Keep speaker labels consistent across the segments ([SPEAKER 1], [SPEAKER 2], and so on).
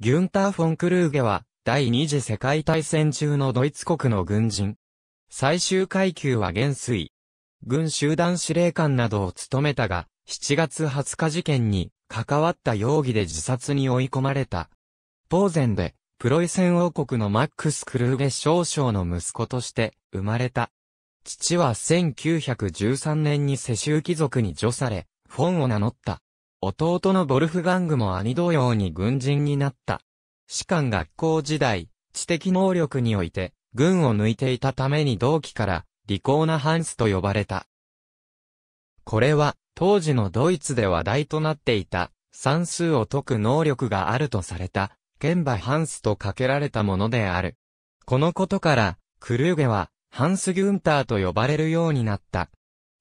[SPEAKER 1] ギュンター・フォン・クルーゲは、第二次世界大戦中のドイツ国の軍人。最終階級は元帥。軍集団司令官などを務めたが、7月20日事件に関わった容疑で自殺に追い込まれた。ポーゼンで、プロイセン王国のマックス・クルーゲ少将の息子として生まれた。父は1913年に世襲貴族に除され、フォンを名乗った。弟のボルフガングも兄同様に軍人になった。士官学校時代、知的能力において、軍を抜いていたために同期から、利口なハンスと呼ばれた。これは、当時のドイツで話題となっていた、算数を解く能力があるとされた、現場ハンスとかけられたものである。このことから、クルーゲは、ハンス・ギュンターと呼ばれるようになった。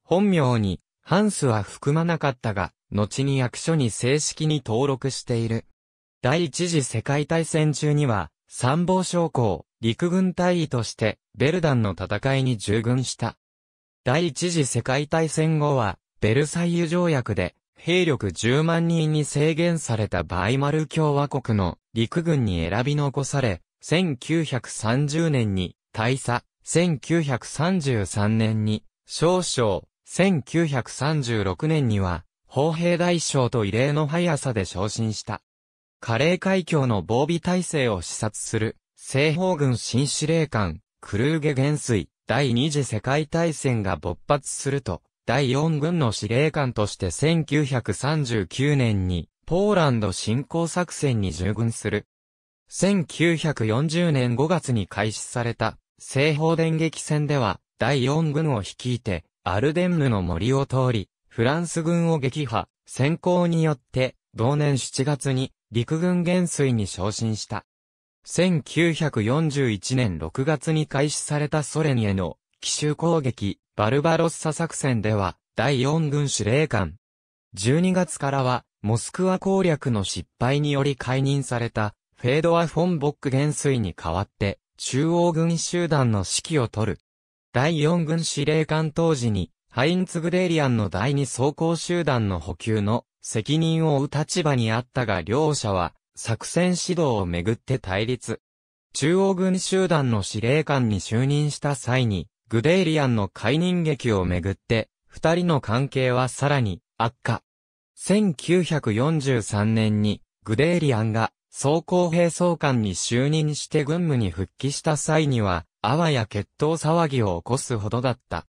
[SPEAKER 1] 本名に、ハンスは含まなかったが、後に役所に正式に登録している。第一次世界大戦中には、参謀将校、陸軍大尉として、ベルダンの戦いに従軍した。第一次世界大戦後は、ベルサイユ条約で、兵力10万人に制限されたバイマル共和国の陸軍に選び残され、1930年に大佐、1933年に少将、1936年には砲兵大将と異例の速さで昇進した。カレー海峡の防備体制を視察する、西方軍新司令官、クルーゲ元帥、第二次世界大戦が勃発すると、第四軍の司令官として1939年に、ポーランド侵攻作戦に従軍する。1940年5月に開始された、西方電撃戦では、第四軍を率いて、アルデンヌの森を通り、フランス軍を撃破、先行によって、同年7月に陸軍元帥に昇進した。1941年6月に開始されたソ連への奇襲攻撃、バルバロッサ作戦では、第4軍司令官。12月からは、モスクワ攻略の失敗により解任された、フェードア・フォン・ボック元帥に代わって、中央軍集団の指揮を取る。第4軍司令官当時に、ハインツ・グデーリアンの第二装甲集団の補給の責任を負う立場にあったが両者は作戦指導をめぐって対立。中央軍集団の司令官に就任した際に、グデーリアンの解任劇をめぐって、二人の関係はさらに悪化。1943年に、グデーリアンが総甲兵総監に就任して軍務に復帰した際には、あわや決闘騒ぎを起こすほどだった。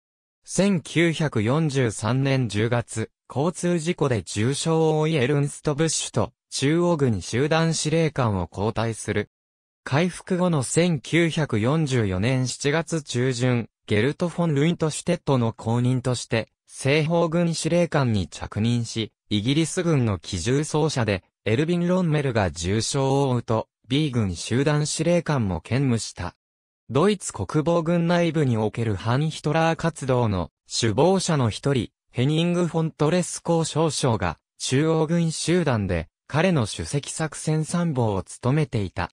[SPEAKER 1] 1943年10月、交通事故で重傷を負いエルンスト・ブッシュと中央軍集団司令官を交代する。回復後の1944年7月中旬、ゲルト・フォン・ルイント・シュテットの後任として、西方軍司令官に着任し、イギリス軍の機銃奏者で、エルビン・ロンメルが重傷を負うと、B 軍集団司令官も兼務した。ドイツ国防軍内部における反ヒトラー活動の首謀者の一人、ヘニング・フォントレス公少将が中央軍集団で彼の主席作戦参謀を務めていた。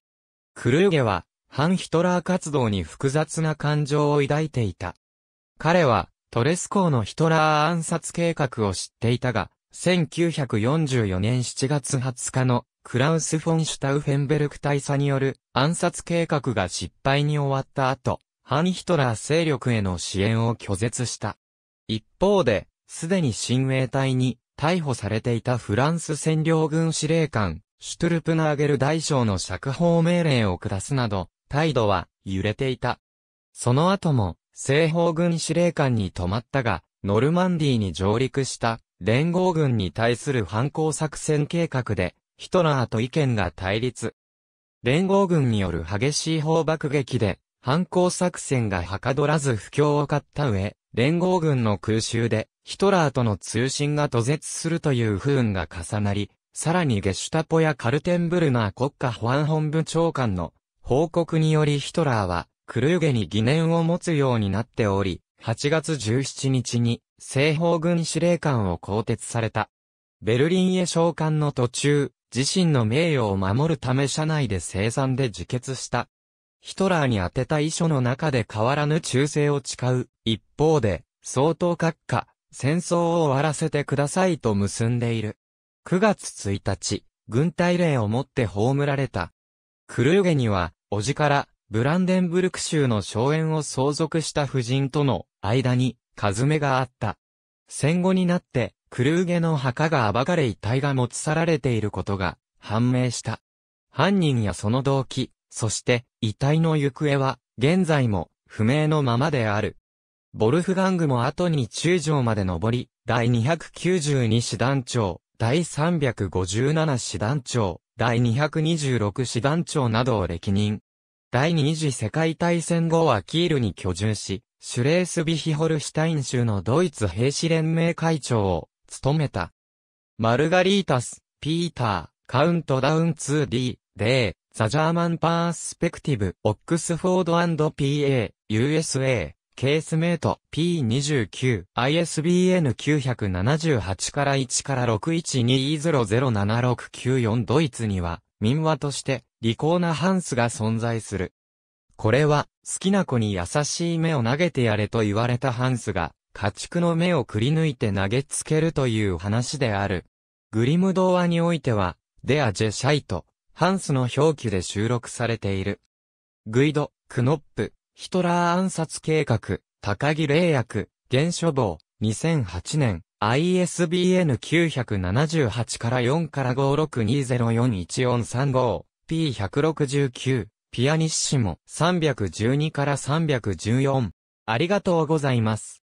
[SPEAKER 1] クルーゲは反ヒトラー活動に複雑な感情を抱いていた。彼はトレス公のヒトラー暗殺計画を知っていたが、1944年7月20日のクラウス・フォン・シュタウフェンベルク大佐による暗殺計画が失敗に終わった後、ハンヒトラー勢力への支援を拒絶した。一方で、すでに親衛隊に逮捕されていたフランス占領軍司令官、シュトゥルプナーゲル大将の釈放命令を下すなど、態度は揺れていた。その後も、西方軍司令官に止まったが、ノルマンディーに上陸した連合軍に対する反抗作戦計画でヒトラーと意見が対立。連合軍による激しい砲爆撃で、反抗作戦がはかどらず不況を買った上、連合軍の空襲で、ヒトラーとの通信が途絶するという不運が重なり、さらにゲシュタポやカルテンブルナー国家保安本部長官の報告によりヒトラーは、クルーゲに疑念を持つようになっており、8月17日に、西方軍司令官を更迭された。ベルリンへ召喚の途中、自身の名誉を守るため社内で生産で自決した。ヒトラーに宛てた遺書の中で変わらぬ忠誠を誓う。一方で、相当閣下、戦争を終わらせてくださいと結んでいる。9月1日、軍隊令をもって葬られた。クルーゲには、叔父から、ブランデンブルク州の荘園を相続した夫人との間に、カズメがあった。戦後になって、クルーゲの墓が暴かれ遺体が持ち去られていることが判明した。犯人やその動機、そして遺体の行方は現在も不明のままである。ボルフガングも後に中条まで登り、第292師団長、第357師団長、第226師団長などを歴任。第二次世界大戦後はキールに居住し、シュレースビヒホルシュタイン州のドイツ兵士連盟会長を務めた。マルガリータス、ピーター、カウントダウン 2D、デー、ザ・ジャーマン・パースペクティブ、オックスフォード &PA、USA、ケースメイト P29、ISBN 978から1から612007694ドイツには、民話として、利口なハンスが存在する。これは、好きな子に優しい目を投げてやれと言われたハンスが、家畜の目をくり抜いて投げつけるという話である。グリム童話においては、デア・ジェ・シャイト、ハンスの表記で収録されている。グイド、クノップ、ヒトラー暗殺計画、高木霊薬、原処防、2008年、ISBN 978から4から562041435、P169、ピアニッシモ312から314。ありがとうございます。